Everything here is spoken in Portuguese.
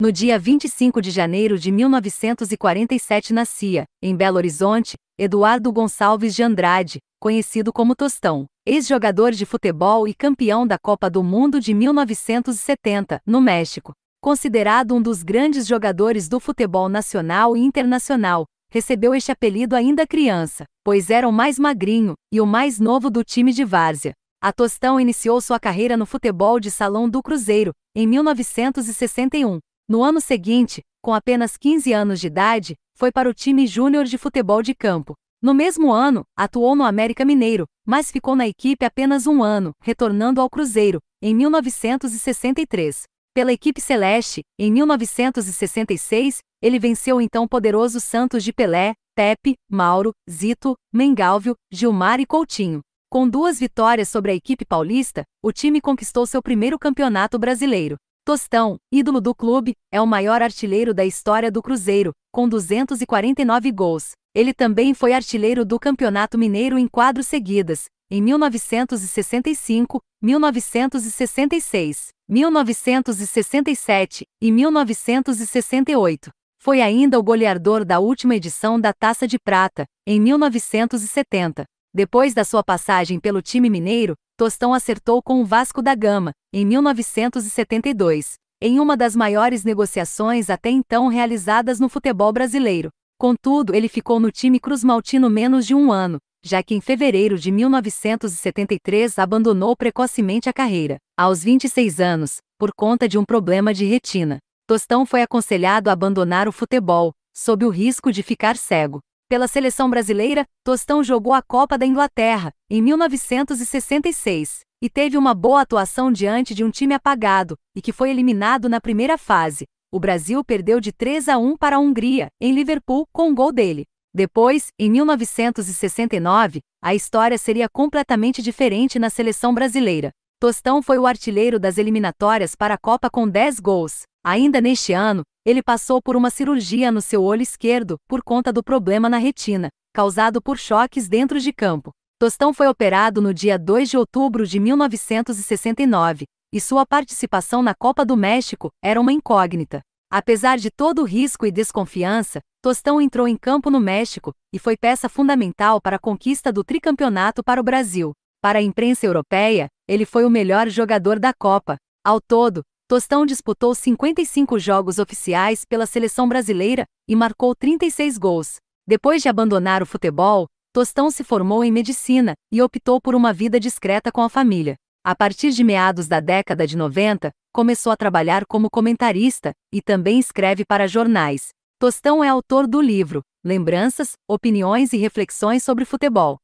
No dia 25 de janeiro de 1947 nascia, em Belo Horizonte, Eduardo Gonçalves de Andrade, conhecido como Tostão, ex-jogador de futebol e campeão da Copa do Mundo de 1970, no México. Considerado um dos grandes jogadores do futebol nacional e internacional, recebeu este apelido ainda criança, pois era o mais magrinho e o mais novo do time de várzea. A Tostão iniciou sua carreira no futebol de salão do Cruzeiro, em 1961, no ano seguinte, com apenas 15 anos de idade, foi para o time júnior de futebol de campo. No mesmo ano, atuou no América Mineiro, mas ficou na equipe apenas um ano, retornando ao Cruzeiro, em 1963. Pela equipe celeste, em 1966, ele venceu o então poderoso Santos de Pelé, Pepe, Mauro, Zito, Mengalvio, Gilmar e Coutinho. Com duas vitórias sobre a equipe paulista, o time conquistou seu primeiro campeonato brasileiro. Tostão, ídolo do clube, é o maior artilheiro da história do Cruzeiro, com 249 gols. Ele também foi artilheiro do Campeonato Mineiro em quatro seguidas, em 1965, 1966, 1967 e 1968. Foi ainda o goleador da última edição da Taça de Prata, em 1970. Depois da sua passagem pelo time mineiro, Tostão acertou com o Vasco da Gama, em 1972, em uma das maiores negociações até então realizadas no futebol brasileiro. Contudo, ele ficou no time cruz-maltino menos de um ano, já que em fevereiro de 1973 abandonou precocemente a carreira, aos 26 anos, por conta de um problema de retina. Tostão foi aconselhado a abandonar o futebol, sob o risco de ficar cego. Pela seleção brasileira, Tostão jogou a Copa da Inglaterra, em 1966, e teve uma boa atuação diante de um time apagado, e que foi eliminado na primeira fase. O Brasil perdeu de 3 a 1 para a Hungria, em Liverpool, com um gol dele. Depois, em 1969, a história seria completamente diferente na seleção brasileira. Tostão foi o artilheiro das eliminatórias para a Copa com 10 gols. Ainda neste ano, ele passou por uma cirurgia no seu olho esquerdo por conta do problema na retina, causado por choques dentro de campo. Tostão foi operado no dia 2 de outubro de 1969, e sua participação na Copa do México era uma incógnita. Apesar de todo o risco e desconfiança, Tostão entrou em campo no México e foi peça fundamental para a conquista do tricampeonato para o Brasil. Para a imprensa europeia, ele foi o melhor jogador da Copa. Ao todo, Tostão disputou 55 jogos oficiais pela seleção brasileira e marcou 36 gols. Depois de abandonar o futebol, Tostão se formou em medicina e optou por uma vida discreta com a família. A partir de meados da década de 90, começou a trabalhar como comentarista e também escreve para jornais. Tostão é autor do livro Lembranças, Opiniões e Reflexões sobre Futebol.